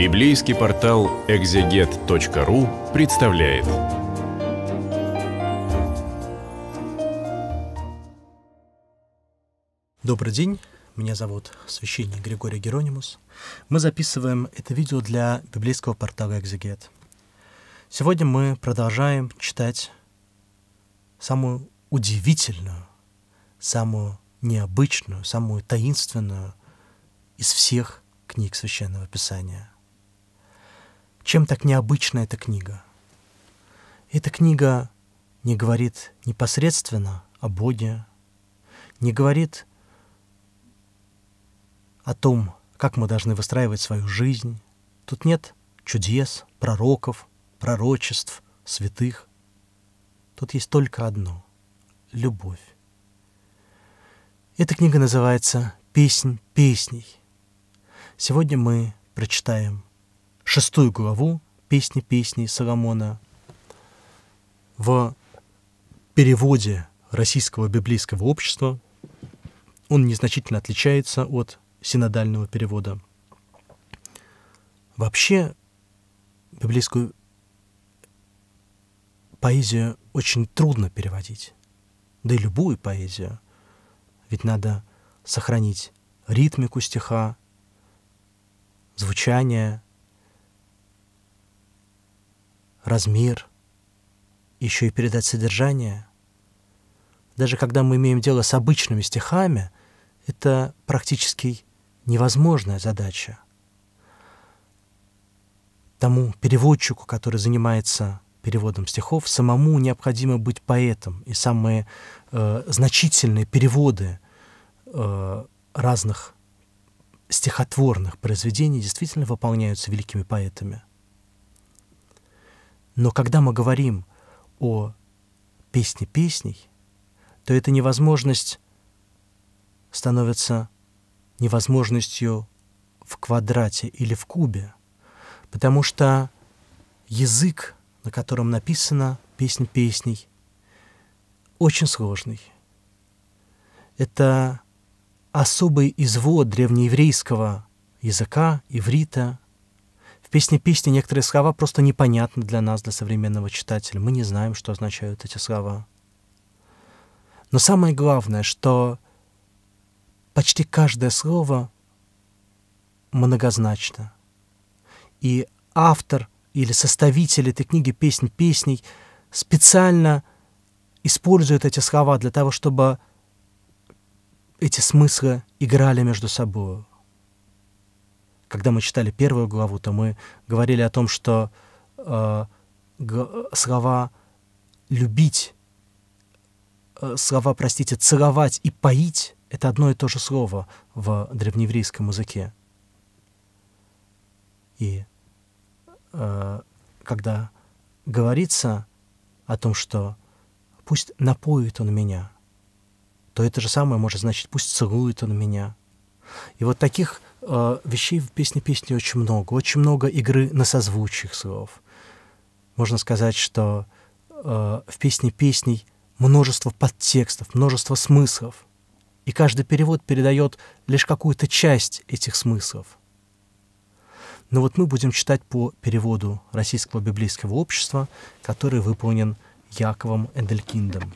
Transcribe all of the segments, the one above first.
Библейский портал экзегет.ру представляет. Добрый день, меня зовут священник Григорий Геронимус. Мы записываем это видео для библейского портала «Экзегет». Сегодня мы продолжаем читать самую удивительную, самую необычную, самую таинственную из всех книг Священного Писания – чем так необычна эта книга? Эта книга не говорит непосредственно о Боге, не говорит о том, как мы должны выстраивать свою жизнь. Тут нет чудес, пророков, пророчеств, святых. Тут есть только одно — любовь. Эта книга называется «Песнь песней». Сегодня мы прочитаем шестую главу «Песни песней Соломона» в переводе Российского библейского общества он незначительно отличается от синодального перевода. Вообще, библейскую поэзию очень трудно переводить, да и любую поэзию, ведь надо сохранить ритмику стиха, звучание, размер, еще и передать содержание. Даже когда мы имеем дело с обычными стихами, это практически невозможная задача. Тому переводчику, который занимается переводом стихов, самому необходимо быть поэтом. И самые э, значительные переводы э, разных стихотворных произведений действительно выполняются великими поэтами – но когда мы говорим о песне песней, то эта невозможность становится невозможностью в квадрате или в кубе, потому что язык, на котором написана песнь песней, очень сложный. Это особый извод древнееврейского языка, иврита, в «Песне песни» некоторые слова просто непонятны для нас, для современного читателя. Мы не знаем, что означают эти слова. Но самое главное, что почти каждое слово многозначно. И автор или составитель этой книги «Песнь песней» специально использует эти слова для того, чтобы эти смыслы играли между собой когда мы читали первую главу, то мы говорили о том, что э, слова «любить», э, слова, простите, «целовать» и «поить» — это одно и то же слово в древнееврейском языке. И э, когда говорится о том, что «пусть напоит он меня», то это же самое может значить «пусть целует он меня», и вот таких э, вещей в песне песни очень много. Очень много игры на созвучных слов. Можно сказать, что э, в песне песней множество подтекстов, множество смыслов. И каждый перевод передает лишь какую-то часть этих смыслов. Но вот мы будем читать по переводу Российского библейского общества, который выполнен Яковом Энделькиндом.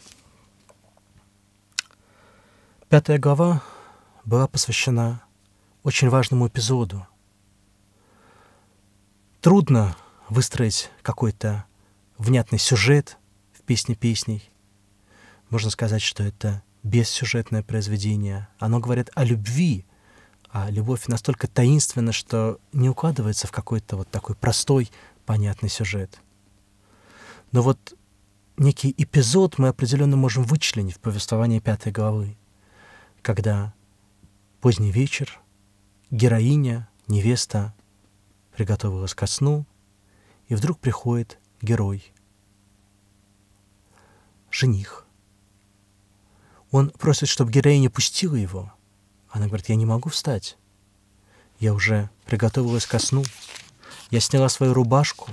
Пятая глава была посвящена очень важному эпизоду. Трудно выстроить какой-то внятный сюжет в песне песней. Можно сказать, что это бессюжетное произведение. Оно говорит о любви, а любовь настолько таинственна, что не укладывается в какой-то вот такой простой, понятный сюжет. Но вот некий эпизод мы определенно можем вычленить в повествовании пятой главы, когда Поздний вечер. Героиня, невеста, приготовилась ко сну, и вдруг приходит герой. Жених. Он просит, чтобы героиня пустила его. Она говорит, я не могу встать. Я уже приготовилась ко сну. Я сняла свою рубашку.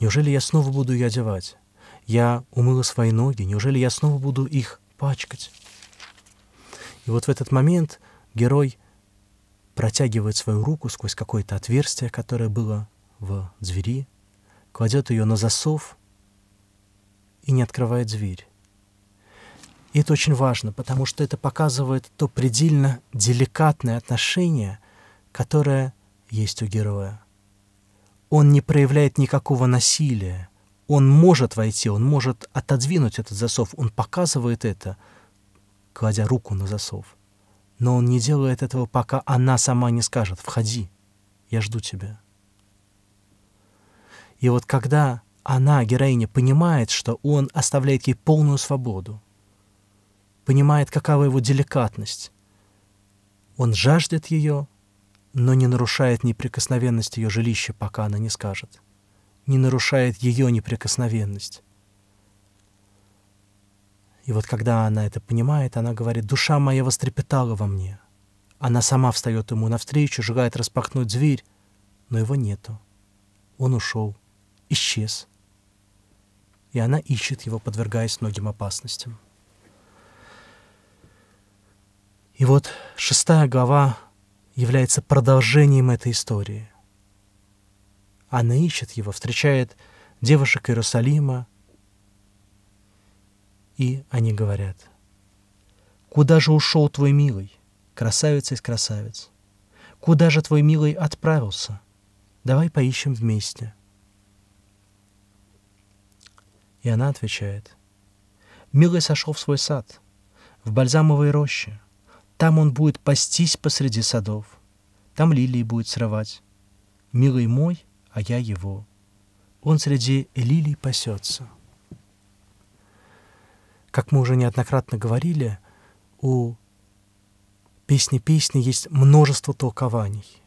Неужели я снова буду ее одевать? Я умыла свои ноги. Неужели я снова буду их пачкать? И вот в этот момент Герой протягивает свою руку сквозь какое-то отверстие, которое было в двери, кладет ее на засов и не открывает дверь. И это очень важно, потому что это показывает то предельно деликатное отношение, которое есть у героя. Он не проявляет никакого насилия. Он может войти, он может отодвинуть этот засов. Он показывает это, кладя руку на засов. Но он не делает этого, пока она сама не скажет «Входи, я жду тебя». И вот когда она, героиня, понимает, что он оставляет ей полную свободу, понимает, какова его деликатность, он жаждет ее, но не нарушает неприкосновенность ее жилища, пока она не скажет, не нарушает ее неприкосновенность, и вот когда она это понимает, она говорит, душа моя вострепетала во мне. Она сама встает ему навстречу, желает распахнуть дверь, но его нету. Он ушел, исчез. И она ищет его, подвергаясь многим опасностям. И вот шестая глава является продолжением этой истории. Она ищет его, встречает девушек Иерусалима, и они говорят, «Куда же ушел твой милый, красавица из красавиц? Куда же твой милый отправился? Давай поищем вместе». И она отвечает, «Милый сошел в свой сад, в бальзамовые рощи. Там он будет пастись посреди садов. Там лилии будет срывать. Милый мой, а я его. Он среди лилий пасется». Как мы уже неоднократно говорили, у песни песни есть множество толкований.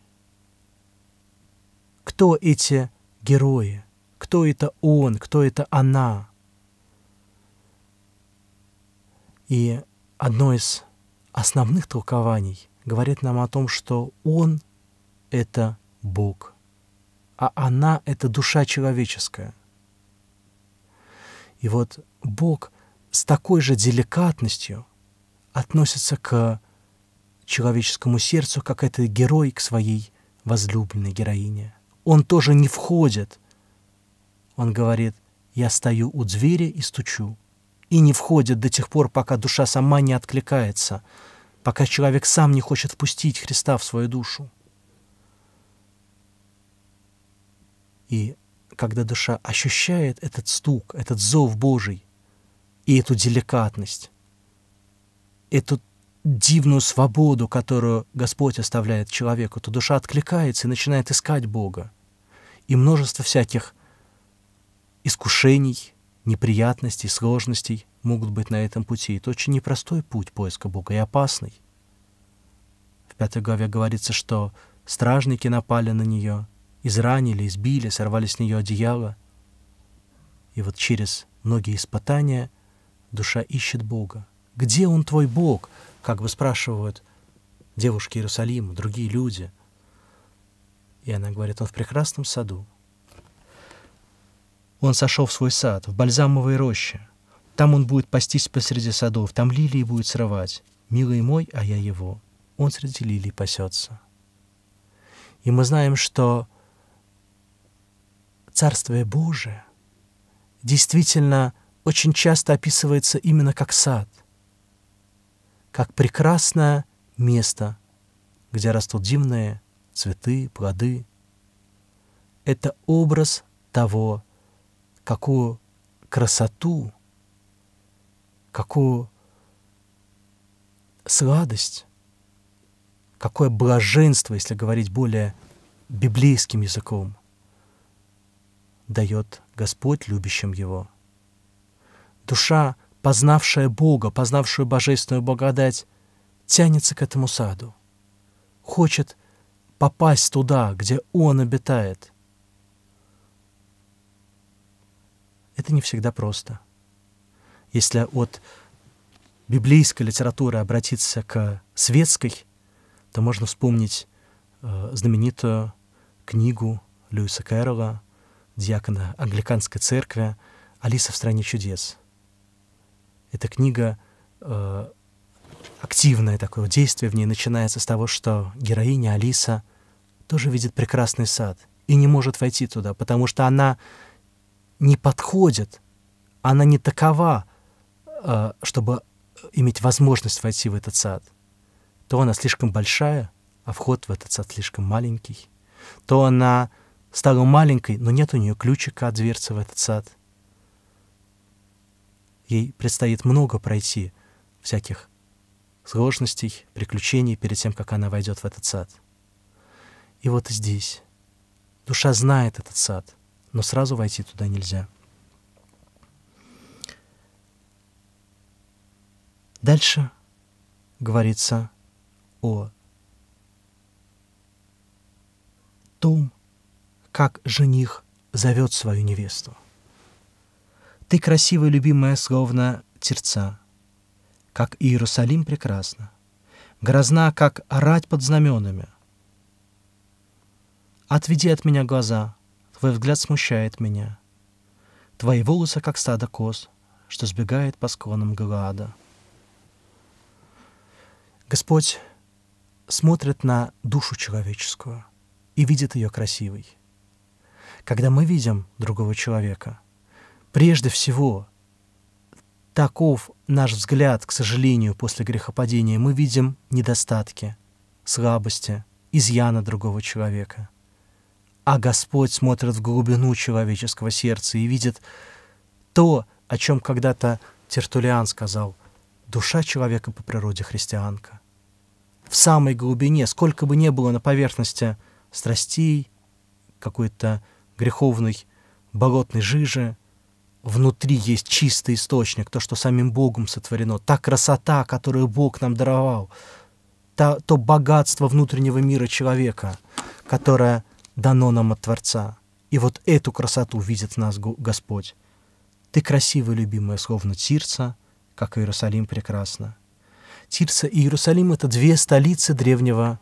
Кто эти герои? Кто это он? Кто это она? И одно из основных толкований говорит нам о том, что он — это Бог, а она — это душа человеческая. И вот Бог — с такой же деликатностью относится к человеческому сердцу, как это герой к своей возлюбленной героине. Он тоже не входит. Он говорит, я стою у двери и стучу. И не входит до тех пор, пока душа сама не откликается, пока человек сам не хочет впустить Христа в свою душу. И когда душа ощущает этот стук, этот зов Божий, и эту деликатность, эту дивную свободу, которую Господь оставляет человеку, то душа откликается и начинает искать Бога. И множество всяких искушений, неприятностей, сложностей могут быть на этом пути. Это очень непростой путь поиска Бога и опасный. В пятой главе говорится, что стражники напали на нее, изранили, избили, сорвали с нее одеяло. И вот через многие испытания – Душа ищет Бога. «Где он, твой Бог?» — как бы спрашивают девушки Иерусалима, другие люди. И она говорит, он в прекрасном саду. Он сошел в свой сад, в бальзамовые рощи, Там он будет пастись посреди садов, там лилии будет срывать. Милый мой, а я его. Он среди лилий пасется. И мы знаем, что Царствие Божие действительно — очень часто описывается именно как сад, как прекрасное место, где растут дивные цветы, плоды. Это образ того, какую красоту, какую сладость, какое блаженство, если говорить более библейским языком, дает Господь любящим Его. Душа, познавшая Бога, познавшую божественную благодать, тянется к этому саду, хочет попасть туда, где Он обитает. Это не всегда просто. Если от библейской литературы обратиться к светской, то можно вспомнить э, знаменитую книгу Льюиса Кэрролла, диакона англиканской церкви «Алиса в стране чудес». Эта книга э, активное такое действие в ней начинается с того, что героиня Алиса тоже видит прекрасный сад и не может войти туда, потому что она не подходит, она не такова, э, чтобы иметь возможность войти в этот сад. То она слишком большая, а вход в этот сад слишком маленький. То она стала маленькой, но нет у нее ключика от дверцы в этот сад — Ей предстоит много пройти, всяких сложностей, приключений перед тем, как она войдет в этот сад. И вот здесь. Душа знает этот сад, но сразу войти туда нельзя. Дальше говорится о том, как жених зовет свою невесту. Ты красивая, любимая, словно терца, как Иерусалим прекрасна, грозна, как орать под знаменами. Отведи от меня глаза, твой взгляд смущает меня. Твои волосы, как стадо коз, что сбегает по склонам Галаада. Господь смотрит на душу человеческую и видит ее красивой. Когда мы видим другого человека — Прежде всего, таков наш взгляд, к сожалению, после грехопадения, мы видим недостатки, слабости, изъяна другого человека. А Господь смотрит в глубину человеческого сердца и видит то, о чем когда-то Тертулиан сказал, душа человека по природе христианка. В самой глубине, сколько бы ни было на поверхности страстей, какой-то греховной болотной жижи, внутри есть чистый источник, то, что самим Богом сотворено, та красота, которую Бог нам даровал, та, то богатство внутреннего мира человека, которое дано нам от Творца. И вот эту красоту видит в нас Господь. Ты красивая, любимая, словно Тирца, как Иерусалим прекрасно. Тирса и Иерусалим — это две столицы древнего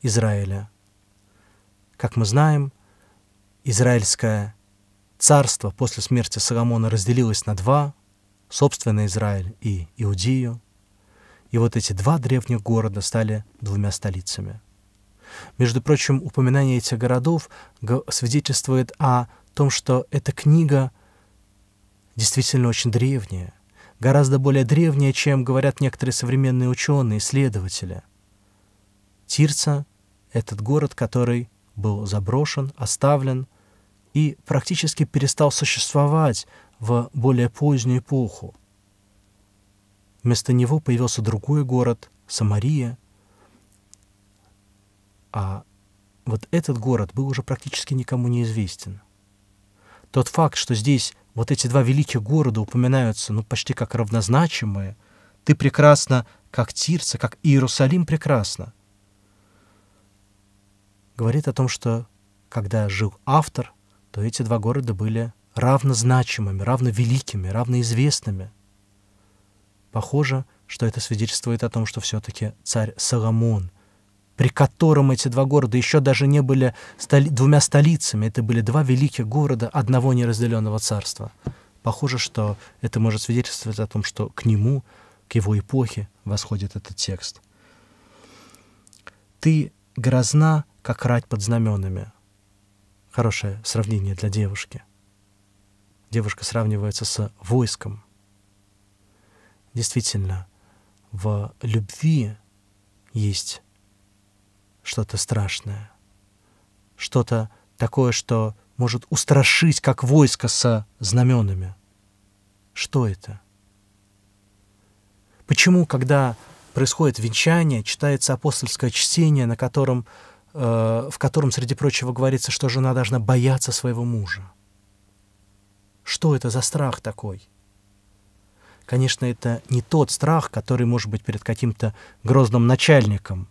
Израиля. Как мы знаем, израильская Царство после смерти Соломона разделилось на два, собственно Израиль и Иудею, и вот эти два древних города стали двумя столицами. Между прочим, упоминание этих городов свидетельствует о том, что эта книга действительно очень древняя, гораздо более древняя, чем говорят некоторые современные ученые, исследователи. Тирца — этот город, который был заброшен, оставлен — и практически перестал существовать в более позднюю эпоху. Вместо него появился другой город, Самария. А вот этот город был уже практически никому не известен. Тот факт, что здесь вот эти два великих города упоминаются, ну, почти как равнозначимые, ты прекрасно, как Тирса, как Иерусалим прекрасно, говорит о том, что когда жил автор – то эти два города были равнозначимыми, равновеликими, равноизвестными. Похоже, что это свидетельствует о том, что все-таки царь Соломон, при котором эти два города еще даже не были столи- двумя столицами, это были два великих города одного неразделенного царства. Похоже, что это может свидетельствовать о том, что к нему, к его эпохе восходит этот текст. «Ты грозна, как рать под знаменами, Хорошее сравнение для девушки. Девушка сравнивается с войском. Действительно, в любви есть что-то страшное, что-то такое, что может устрашить, как войско со знаменами. Что это? Почему, когда происходит венчание, читается апостольское чтение, на котором Э, в котором, среди прочего, говорится, что жена должна бояться своего мужа. Что это за страх такой? Конечно, это не тот страх, который может быть перед каким-то грозным начальником.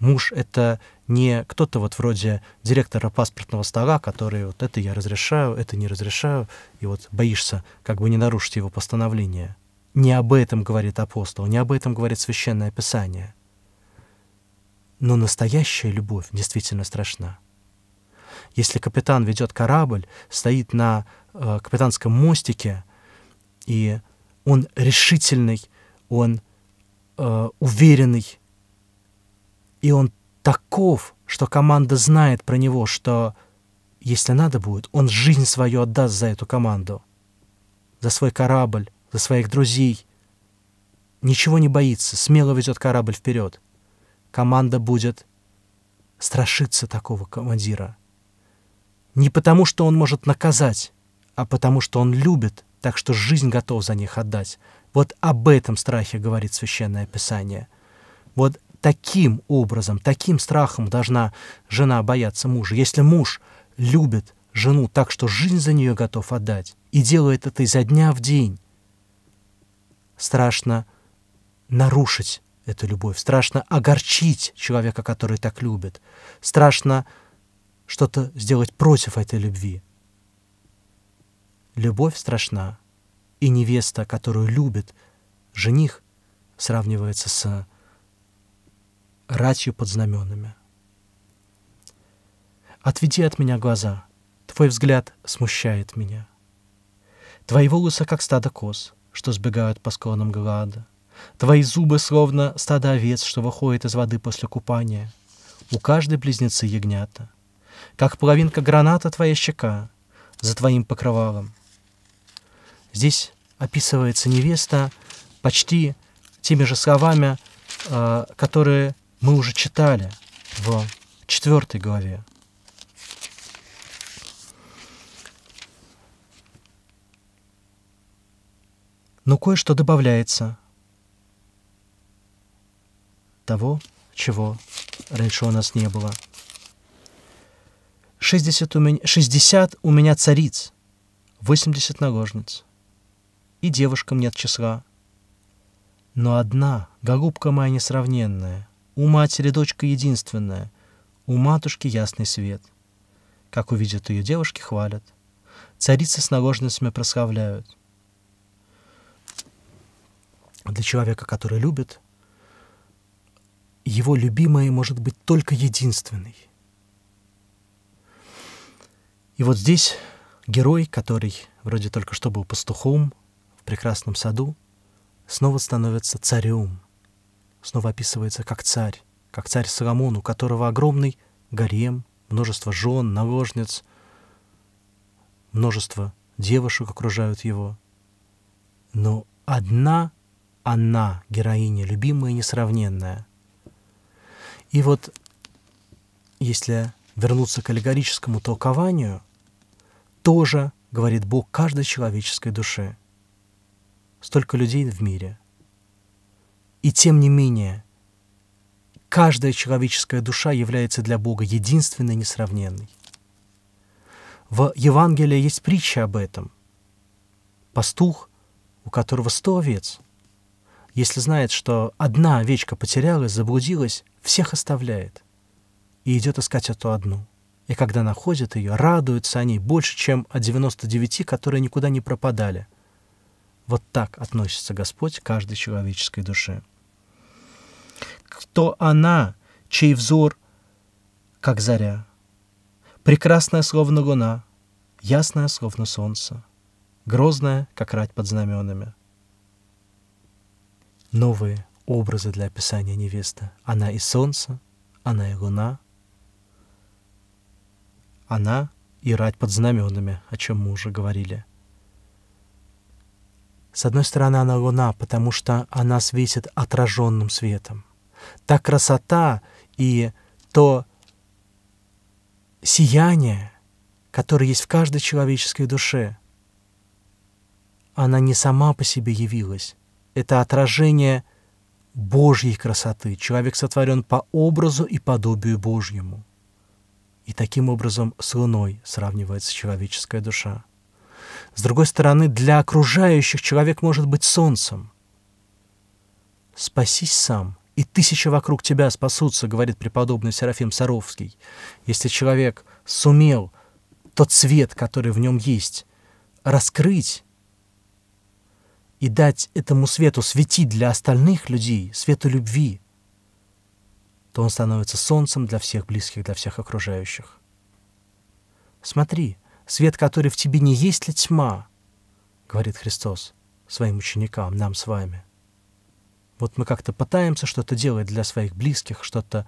Муж — это не кто-то вот вроде директора паспортного стола, который вот это я разрешаю, это не разрешаю, и вот боишься как бы не нарушить его постановление. Не об этом говорит апостол, не об этом говорит Священное Писание. Но настоящая любовь действительно страшна. Если капитан ведет корабль, стоит на э, капитанском мостике, и он решительный, он э, уверенный, и он таков, что команда знает про него, что, если надо будет, он жизнь свою отдаст за эту команду, за свой корабль, за своих друзей. Ничего не боится, смело ведет корабль вперед команда будет страшиться такого командира. Не потому, что он может наказать, а потому, что он любит, так что жизнь готов за них отдать. Вот об этом страхе говорит Священное Писание. Вот таким образом, таким страхом должна жена бояться мужа. Если муж любит жену так, что жизнь за нее готов отдать, и делает это изо дня в день, страшно нарушить эту любовь. Страшно огорчить человека, который так любит. Страшно что-то сделать против этой любви. Любовь страшна, и невеста, которую любит жених, сравнивается с ратью под знаменами. Отведи от меня глаза, твой взгляд смущает меня. Твои волосы, как стадо коз, что сбегают по склонам Галаада — Твои зубы словно стадо овец, что выходит из воды после купания. У каждой близнецы ягнята. Как половинка граната твоя щека за твоим покрывалом. Здесь описывается невеста почти теми же словами, э, которые мы уже читали в четвертой главе. Но кое-что добавляется того, чего раньше у нас не было. 60 у меня, 60 у меня цариц, 80 нагожниц, И девушкам нет числа. Но одна, голубка моя несравненная, у матери дочка единственная, у матушки ясный свет. Как увидят ее девушки, хвалят. Царицы с наложницами прославляют. Для человека, который любит, его любимая может быть только единственной. И вот здесь герой, который вроде только что был пастухом в прекрасном саду, снова становится царем, снова описывается как царь, как царь Соломон, у которого огромный гарем, множество жен, наложниц, множество девушек окружают его. Но одна она, героиня, любимая и несравненная, и вот если вернуться к аллегорическому толкованию, тоже говорит Бог каждой человеческой душе. Столько людей в мире. И тем не менее, каждая человеческая душа является для Бога единственной несравненной. В Евангелии есть притча об этом. Пастух, у которого сто овец – если знает, что одна овечка потерялась, заблудилась, всех оставляет и идет искать эту одну. И когда находят ее, радуются они больше, чем от 99, которые никуда не пропадали. Вот так относится Господь к каждой человеческой душе. Кто она, чей взор, как заря, прекрасная, словно луна, ясная, словно солнце, грозная, как рать под знаменами — новые образы для описания невесты. Она и солнце, она и луна, она и рать под знаменами, о чем мы уже говорили. С одной стороны, она луна, потому что она светит отраженным светом. Та красота и то сияние, которое есть в каждой человеческой душе, она не сама по себе явилась, это отражение Божьей красоты. Человек сотворен по образу и подобию Божьему. И таким образом с луной сравнивается человеческая душа. С другой стороны, для окружающих человек может быть солнцем. «Спасись сам, и тысячи вокруг тебя спасутся», — говорит преподобный Серафим Саровский. Если человек сумел тот свет, который в нем есть, раскрыть, и дать этому свету светить для остальных людей, свету любви, то он становится солнцем для всех близких, для всех окружающих. Смотри, свет, который в тебе не есть ли тьма, говорит Христос своим ученикам, нам с вами. Вот мы как-то пытаемся что-то делать для своих близких, что-то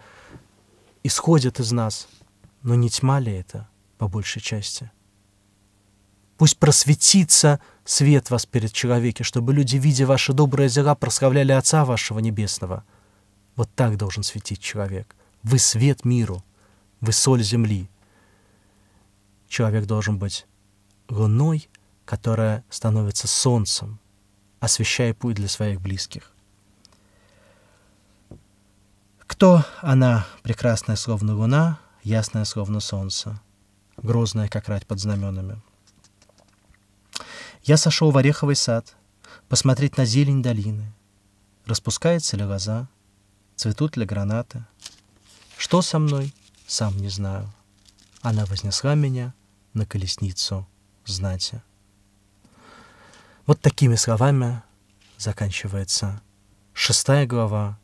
исходит из нас, но не тьма ли это по большей части? — Пусть просветится свет вас перед человеке, чтобы люди, видя ваши добрые дела, прославляли Отца вашего Небесного. Вот так должен светить человек. Вы свет миру, вы соль земли. Человек должен быть луной, которая становится солнцем, освещая путь для своих близких. Кто она, прекрасная словно луна, ясная словно солнце, грозная, как рать под знаменами? Я сошел в ореховый сад, посмотреть на зелень долины. Распускается ли лоза, цветут ли гранаты. Что со мной, сам не знаю. Она вознесла меня на колесницу знати. Вот такими словами заканчивается шестая глава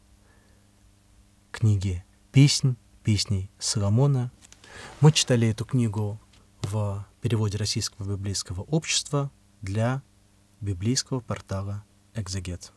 книги «Песнь песней Соломона». Мы читали эту книгу в переводе Российского библейского общества – для библейского портала «Экзегет».